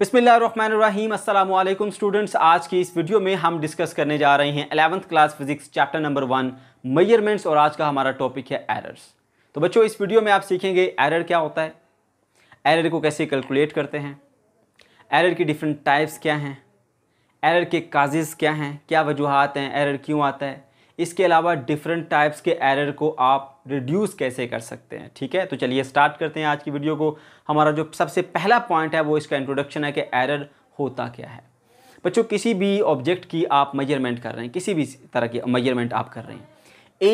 बिसमीम अल्लाम स्टूडेंट्स आज की इस वीडियो में हम डिस्कस करने जा रहे हैं eleventh class physics chapter number one measurements और आज का हमारा टॉपिक है एरर्स तो बच्चों इस वीडियो में आप सीखेंगे एरर क्या होता है एरर को कैसे कैलकुलेट करते हैं एरर की डिफरेंट टाइप्स क्या हैं एरर के काजेज़ क्या हैं क्या वजूहत हैं एरर क्यों आता है इसके अलावा डिफरेंट टाइप्स के एरर को आप रिड्यूस कैसे कर सकते हैं ठीक है तो चलिए स्टार्ट करते हैं आज की वीडियो को हमारा जो सबसे पहला पॉइंट है वो इसका इंट्रोडक्शन है कि एरर होता क्या है बच्चों किसी भी ऑब्जेक्ट की आप मेजरमेंट कर रहे हैं किसी भी तरह की मेजरमेंट आप कर रहे हैं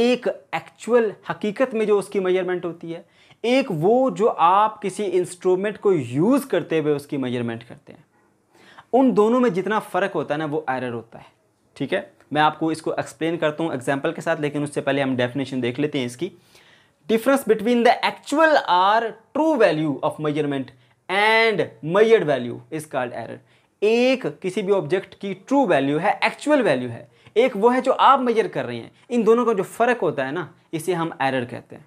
एक एक्चुअल हकीकत में जो उसकी मेजरमेंट होती है एक वो जो आप किसी इंस्ट्रूमेंट को यूज़ करते हुए उसकी मेजरमेंट करते हैं उन दोनों में जितना फ़र्क होता है ना वो एरर होता है ठीक है मैं आपको इसको एक्सप्लेन करता हूँ एग्जाम्पल के साथ लेकिन उससे पहले हम डेफिनेशन देख लेते हैं इसकी difference between the actual or true value of measurement and measured value is called error एक किसी भी ऑब्जेक्ट की ट्रू वैल्यू है एक्चुअल वैल्यू है एक वो है जो आप मेजर कर रहे हैं इन दोनों का जो फ़र्क होता है ना इसे हम एरर कहते हैं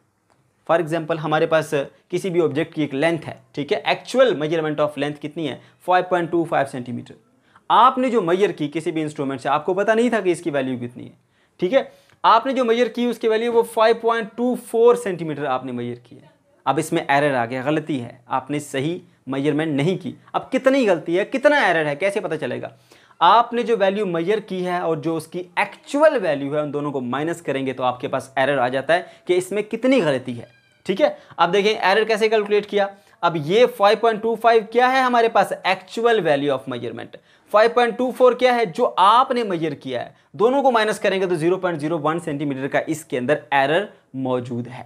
फॉर एग्जाम्पल हमारे पास किसी भी ऑब्जेक्ट की एक लेंथ है ठीक है एक्चुअल मेजरमेंट ऑफ लेंथ कितनी है 5.25 सेंटीमीटर आपने जो मैयर की किसी भी इंस्ट्रूमेंट से आपको पता नहीं था कि इसकी वैल्यू कितनी है ठीक है आपने जो मैयर की उसकी वैल्यू वो 5.24 सेंटीमीटर आपने मैयर की है अब इसमें एरर आ गया गलती है आपने सही मैयरमेंट नहीं की अब कितनी गलती है कितना एरर है कैसे पता चलेगा आपने जो वैल्यू मैयर की है और जो उसकी एक्चुअल वैल्यू है उन दोनों को माइनस करेंगे तो आपके पास एरर आ जाता है कि इसमें कितनी गलती है ठीक है अब देखें एरर कैसे कैलकुलेट किया अब ये 5.25 क्या है हमारे पास एक्चुअल वैल्यू ऑफ मेजरमेंट 5.24 क्या है जो आपने मेजर किया है दोनों को माइनस करेंगे तो 0.01 सेंटीमीटर का इसके अंदर एरर मौजूद है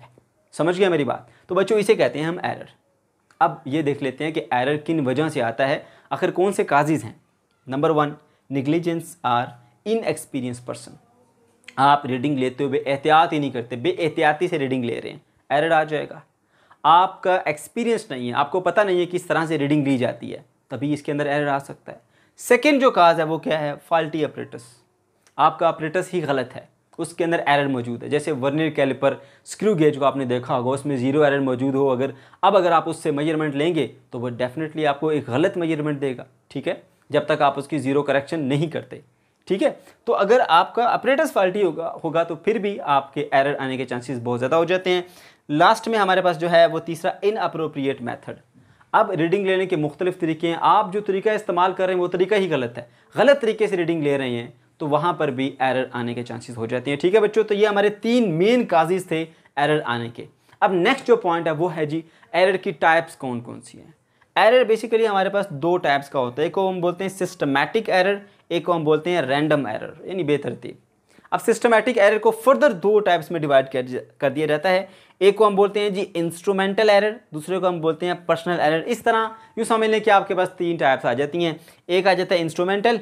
समझ गया मेरी बात तो बच्चों इसे कहते हैं हम एरर अब ये देख लेते हैं कि एरर किन वजह से आता है आखिर कौन से काजिज़ हैं number one negligence or inexperience person आप रीडिंग लेते हुए एहतियात ही नहीं करते बे एहतियाती से रीडिंग ले रहे हैं एरर आ जाएगा आपका एक्सपीरियंस नहीं है आपको पता नहीं है किस तरह से रीडिंग ली जाती है तभी इसके अंदर एरर आ सकता है सेकेंड जो काज है वो क्या है फाल्टी ऑपरेटस आपका ऑपरेटस ही गलत है उसके अंदर एरर मौजूद है जैसे वर्नियर कैलिपर स्क्रू गेज को आपने देखा होगा उसमें ज़ीरो एरर मौजूद हो अगर अब अगर आप उससे मेजरमेंट लेंगे तो वो डेफिनेटली आपको एक गलत मेजरमेंट देगा ठीक है जब तक आप उसकी ज़ीरो करेक्शन नहीं करते ठीक है तो अगर आपका ऑपरेटर्स फाल्टी होगा होगा तो फिर भी आपके एरर आने के चांसेस बहुत ज़्यादा हो जाते हैं लास्ट में हमारे पास जो है वो तीसरा इन अप्रोप्रिएट मैथड अब रीडिंग लेने के मुख्तलिफ तरीके हैं आप जो तरीका इस्तेमाल कर रहे हैं वो तरीका ही गलत है गलत तरीके से रीडिंग ले रहे हैं तो वहाँ पर भी एरर आने के चांसेस हो जाते हैं ठीक है बच्चों तो ये हमारे तीन मेन काजेज थे एरर आने के अब नेक्स्ट जो पॉइंट है वो है जी एरर की टाइप्स कौन कौन सी हैं एरर बेसिकली हमारे पास दो टाइप्स का होता है एक को हम बोलते हैं सिस्टमैटिक एरर एक को हम बोलते हैं रैंडम एरर यानी बेतरतीब अब सिस्टमैटिक एरर को फर्दर दो टाइप्स में डिवाइड कर दिया जाता है एक को हम बोलते हैं जी इंस्ट्रूमेंटल एरर दूसरे को हम बोलते हैं पर्सनल एरर इस तरह यूँ समझ लें कि आपके पास तीन टाइप्स आ जाती हैं एक आ जाता है इंस्ट्रूमेंटल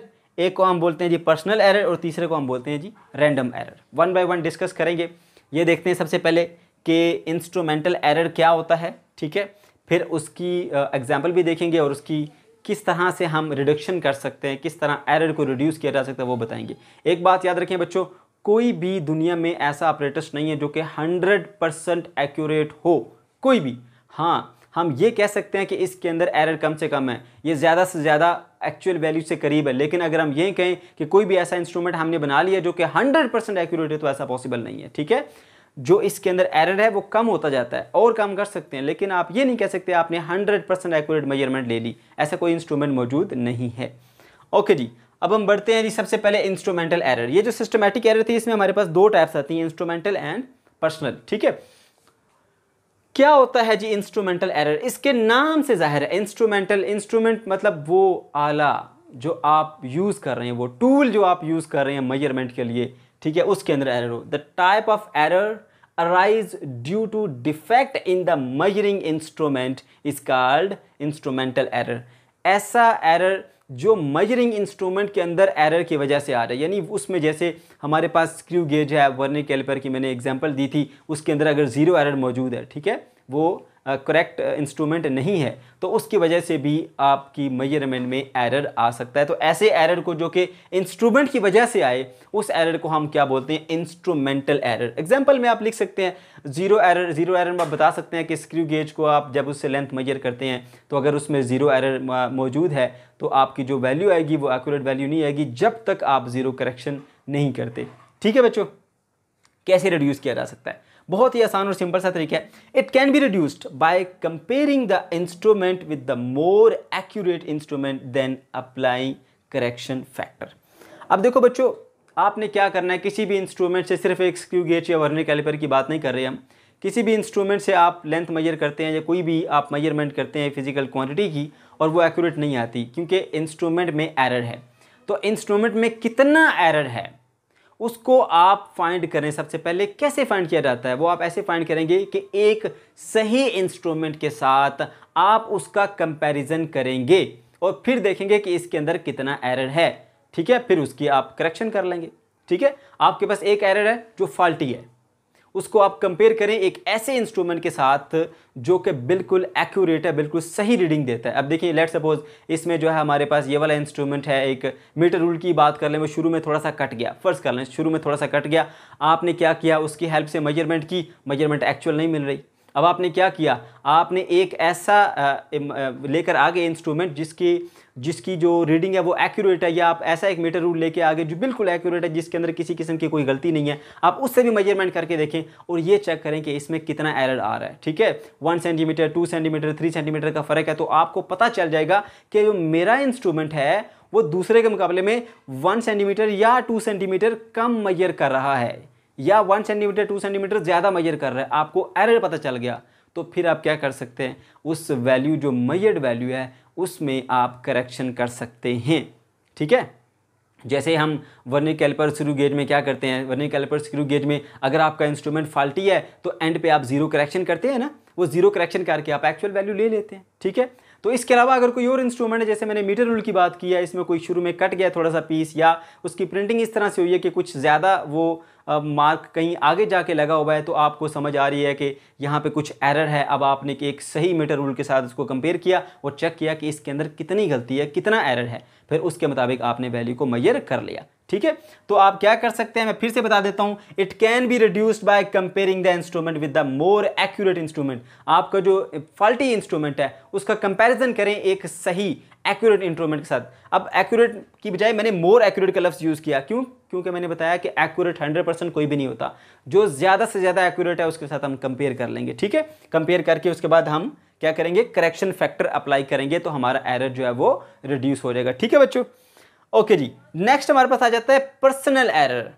एक को हम बोलते हैं जी पर्सनल एरर और तीसरे को हम बोलते हैं जी random error one by one discuss करेंगे ये देखते हैं सबसे पहले कि इंस्ट्रूमेंटल एरर क्या होता है ठीक है फिर उसकी एग्जाम्पल भी देखेंगे और उसकी किस तरह से हम रिडक्शन कर सकते हैं किस तरह एरर को रिड्यूस किया जा सकता है वो बताएंगे एक बात याद रखें बच्चों कोई भी दुनिया में ऐसा ऑपरेटर्स नहीं है जो कि हंड्रेड परसेंट एक्यूरेट हो कोई भी हाँ हम ये कह सकते हैं कि इसके अंदर एरर कम से कम है ये ज़्यादा से ज़्यादा एक्चुअल वैल्यू से करीब है लेकिन अगर हम ये कहें कि कोई भी ऐसा इंस्ट्रूमेंट हमने बना लिया जो कि हंड्रेड परसेंट एक्यूरेट है तो ऐसा पॉसिबल नहीं है ठीक है जो इसके अंदर एरर है वो कम होता जाता है और कम कर सकते हैं लेकिन आप ये नहीं कह सकते आपने हंड्रेड परसेंट एक्यूरेट मेजरमेंट ले ली ऐसा कोई इंस्ट्रूमेंट मौजूद नहीं है ओके जी अब हम बढ़ते हैं जी सबसे पहले इंस्ट्रूमेंटल एरर ये जो सिस्टमेटिक एरर थी इसमें हमारे पास दो टाइप्स आती हैं इंस्ट्रूमेंटल एंड पर्सनल ठीक है क्या होता है जी इंस्ट्रूमेंटल एरर इसके नाम से जाहिर है इंस्ट्रूमेंटल इंस्ट्रूमेंट मतलब वो आला जो आप यूज़ कर रहे हैं वो टूल जो आप यूज़ कर रहे हैं मेजरमेंट के लिए ठीक है उसके अंदर एरर हो the type of error arise due to defect in the measuring instrument is called instrumental error ऐसा error जो मजरिंग इंस्ट्रूमेंट के अंदर एरर की वजह से आ रहा है यानी उसमें जैसे हमारे पास स्क्रू गेज है वर्निंग कैलिपर की मैंने एग्जाम्पल दी थी उसके अंदर अगर ज़ीरो एरर मौजूद है ठीक है वो करेक्ट इंस्ट्रूमेंट नहीं है तो उसकी वजह से भी आपकी मेजरमेंट में एरर आ सकता है तो ऐसे एरर को जो कि इंस्ट्रूमेंट की वजह से आए उस एरर को हम क्या बोलते हैं इंस्ट्रूमेंटल एरर एग्जाम्पल में आप लिख सकते हैं जीरो एरर जीरो एरर में आप बता सकते हैं कि स्क्रू गेज को आप जब उससे लेंथ मेजर करते हैं तो अगर उसमें ज़ीरो एरर मौजूद है तो आपकी जो वैल्यू आएगी वो एक्यूरेट वैल्यू नहीं आएगी जब तक आप ज़ीरो करेक्शन नहीं करते ठीक है बच्चों कैसे रिड्यूस किया जा सकता है बहुत ही आसान और सिंपल सा तरीका है it can be reduced by comparing the instrument with the more accurate instrument then applying correction factor अब देखो बच्चों आपने क्या करना है किसी भी इंस्ट्रूमेंट से सिर्फ एक स्क्रू गेज या वर्नी कैलिपर की बात नहीं कर रहे हम किसी भी इंस्ट्रूमेंट से आप लेंथ मेजर करते हैं या कोई भी आप मेजरमेंट करते हैं फिजिकल क्वांटिटी की और वो एक्यूरेट नहीं आती क्योंकि इंस्ट्रूमेंट में एरर है तो इंस्ट्रूमेंट में कितना एरर है उसको आप फाइंड करें सबसे पहले कैसे फाइंड किया जाता है वो आप ऐसे फाइंड करेंगे कि एक सही इंस्ट्रूमेंट के साथ आप उसका कंपैरिजन करेंगे और फिर देखेंगे कि इसके अंदर कितना एरर है ठीक है फिर उसकी आप करेक्शन कर लेंगे ठीक है आपके पास एक एरर है जो फाल्टी है उसको आप कंपेयर करें एक ऐसे इंस्ट्रूमेंट के साथ जो कि बिल्कुल एक्यूरेट है बिल्कुल सही रीडिंग देता है अब देखिए लेट सपोज इसमें जो है हमारे पास ये वाला इंस्ट्रूमेंट है एक मीटर रूल की बात कर लें वो शुरू में थोड़ा सा कट गया फर्स्ट कर लें शुरू में थोड़ा सा कट गया आपने क्या किया उसकी हेल्प से मेजरमेंट की मेजरमेंट एक्चुअल नहीं मिल रही अब आपने क्या किया आपने एक ऐसा लेकर आगे इंस्ट्रूमेंट जिसकी जिसकी जो रीडिंग है वो एक्यूरेट है या आप ऐसा एक मीटर रूल लेके आगे जो बिल्कुल एक्यूरेट है जिसके अंदर किसी किस्म की कोई गलती नहीं है आप उससे भी मेजरमेंट करके देखें और ये चेक करें कि इसमें कितना एरर आ रहा है ठीक है one centimetre two centimetre three centimetre का फ़र्क है तो आपको पता चल जाएगा कि जो मेरा इंस्ट्रूमेंट है वो दूसरे के मुकाबले में वन सेंटीमीटर या टू सेंटीमीटर कम मैयर कर रहा है या वन सेंटीमीटर टू सेंटीमीटर ज़्यादा मैयर कर रहा है आपको एरर पता चल गया तो फिर आप क्या कर सकते हैं उस वैल्यू जो मैयर्ड वैल्यू है उसमें आप करेक्शन कर सकते हैं ठीक है जैसे हम वर्निक कैलिपर स्क्रू गेज में क्या करते हैं वर्निक कैलिपर स्क्रू गेज में अगर आपका इंस्ट्रूमेंट फाल्टी है तो एंड पे आप जीरो करेक्शन करते हैं ना वो जीरो करेक्शन करके आप एक्चुअल वैल्यू ले लेते हैं ठीक है तो इसके अलावा अगर कोई और इंस्ट्रूमेंट है जैसे मैंने मीटर रूल की बात की है इसमें कोई शुरू में कट गया थोड़ा सा पीस या उसकी प्रिंटिंग इस तरह से हुई है कि कुछ ज़्यादा वो मार्क कहीं आगे जाके लगा हुआ है तो आपको समझ आ रही है कि यहाँ पे कुछ एरर है अब आपने कि एक सही मीटर रूल के साथ उसको कंपेयर किया और चेक किया कि इसके अंदर कितनी गलती है कितना एरर है फिर उसके मुताबिक आपने वैल्यू को मैयर कर लिया ठीक है तो आप क्या कर सकते हैं मैं फिर से बता देता हूँ it can be reduced by comparing the instrument with the more accurate instrument आपका जो फॉल्टी इंस्ट्रूमेंट है उसका कंपैरिजन करें एक सही एक्यूरेट इंट्रोमेंट के साथ अब एक्यूरेट की बजाय मैंने मोर एक्यूरेट का लफ्ज़ यूज़ किया क्यों क्योंकि मैंने बताया कि एक्यूरेट हंड्रेड परसेंट कोई भी नहीं होता जो ज़्यादा से ज़्यादा एक्यूरेट है उसके साथ हम कंपेयर कर लेंगे ठीक है कंपेयर करके उसके बाद हम क्या करेंगे करेक्शन फैक्टर अप्लाई करेंगे तो हमारा एरर जो है वो रिड्यूस हो जाएगा ठीक है बच्चों ओके जी नेक्स्ट हमारे पास आ जाता है पर्सनल एरर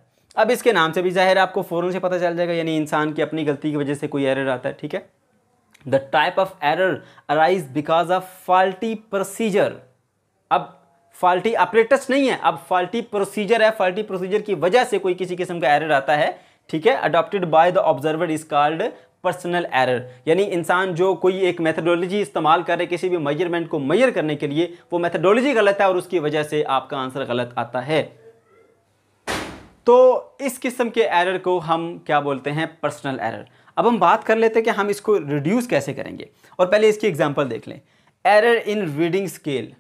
अब इसके नाम से भी जाहिर है आपको फ़ौरन से पता चल जाएगा यानी इंसान की अपनी गलती की वजह से कोई एरर आता है ठीक है the type of error arise because of faulty procedure अब फॉल्टी ऑपरेटस नहीं है अब फॉल्टी प्रोसीजर है फॉल्टी प्रोसीजर की वजह से कोई किसी किस्म का एरर आता है ठीक है adopted by the observer is called personal error यानी इंसान जो कोई एक मेथडोलॉजी इस्तेमाल कर रहे किसी भी मेजरमेंट को मेजर करने के लिए वो मेथडोलॉजी गलत है और उसकी वजह से आपका आंसर गलत आता है तो इस किस्म के एरर को हम क्या बोलते हैं पर्सनल एरर अब हम बात कर लेते हैं कि हम इसको रिड्यूस कैसे करेंगे और पहले इसकी एग्जांपल देख लें एरर इन रीडिंग स्केल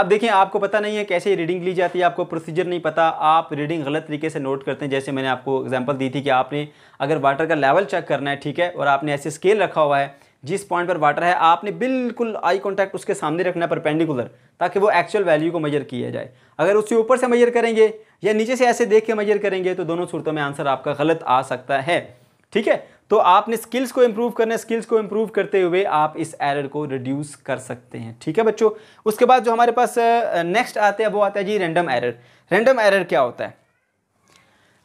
अब देखिए आपको पता नहीं है कैसे रीडिंग ली जाती है आपको प्रोसीजर नहीं पता आप रीडिंग गलत तरीके से नोट करते हैं जैसे मैंने आपको एग्जांपल दी थी कि आपने अगर वाटर का लेवल चेक करना है ठीक है और आपने ऐसे स्केल रखा हुआ है जिस पॉइंट पर वाटर है आपने बिल्कुल आई कॉन्टैक्ट उसके सामने रखना है परपेंडिकुलर ताकि वो एक्चुअल वैल्यू को मेजर किया जाए अगर उससे ऊपर से मेजर करेंगे या नीचे से ऐसे देख के मेजर करेंगे तो दोनों सूरतों में आंसर आपका गलत आ सकता है ठीक है तो आपने स्किल्स को इम्प्रूव करने स्किल्स को इम्प्रूव करते हुए आप इस एरर को रिड्यूस कर सकते हैं ठीक है बच्चों उसके बाद जो हमारे पास नेक्स्ट आते हैं वो आता है जी रैंडम एरर रैंडम एरर क्या होता है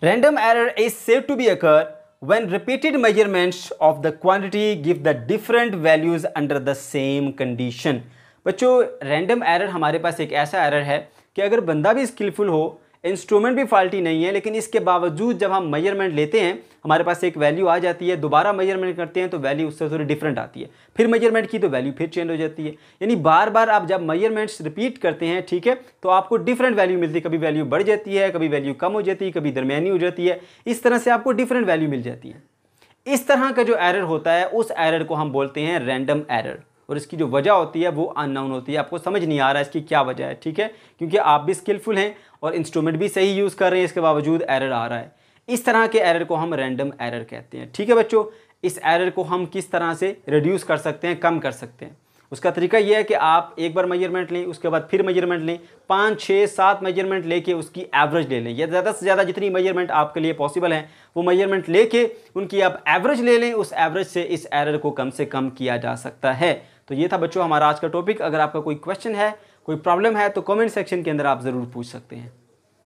random error is said to be occur when repeated measurements of the quantity give the different values under the same condition बच्चों रैंडम एरर हमारे पास एक ऐसा एरर है कि अगर बंदा भी स्किलफुल हो इंस्ट्रूमेंट भी फॉल्टी नहीं है लेकिन इसके बावजूद जब हम मेजरमेंट लेते हैं हमारे पास एक वैल्यू आ जाती है दोबारा मेजरमेंट करते हैं तो वैल्यू उससे थोड़ी डिफरेंट आती है फिर मेजरमेंट की तो वैल्यू फिर चेंज हो जाती है यानी बार बार आप जब मेजरमेंट्स रिपीट करते हैं ठीक है तो आपको डिफरेंट वैल्यू मिलती है कभी वैल्यू बढ़ जाती है कभी वैल्यू कम हो जाती है कभी दरमियानी हो जाती है इस तरह से आपको डिफरेंट वैल्यू मिल जाती है इस तरह का जो एरर होता है उस एरर को हम बोलते हैं रैंडम एरर और इसकी जो वजह होती है वो अननाउन होती है आपको समझ नहीं आ रहा है इसकी क्या वजह है ठीक है क्योंकि आप भी स्किलफुल हैं और इंस्ट्रूमेंट भी सही यूज़ कर रहे हैं इसके बावजूद एरर आ रहा है इस तरह के एरर को हम रैंडम एरर कहते हैं ठीक है बच्चों इस एरर को हम किस तरह से रिड्यूस कर सकते हैं कम कर सकते हैं उसका तरीका यह है कि आप एक बार मेजरमेंट लें उसके बाद फिर मेजरमेंट लें पाँच छः सात मेजरमेंट लेके उसकी एवरेज ले लें या ज़्यादा से ज़्यादा जितनी मेजरमेंट आपके लिए पॉसिबल हैं वो मेजरमेंट लेके उनकी आप एवरेज ले लें उस एवरेज से इस एरर को कम से कम किया जा सकता है तो ये था बच्चों हमारा आज का टॉपिक अगर आपका कोई क्वेश्चन है कोई प्रॉब्लम है तो कमेंट सेक्शन के अंदर आप ज़रूर पूछ सकते हैं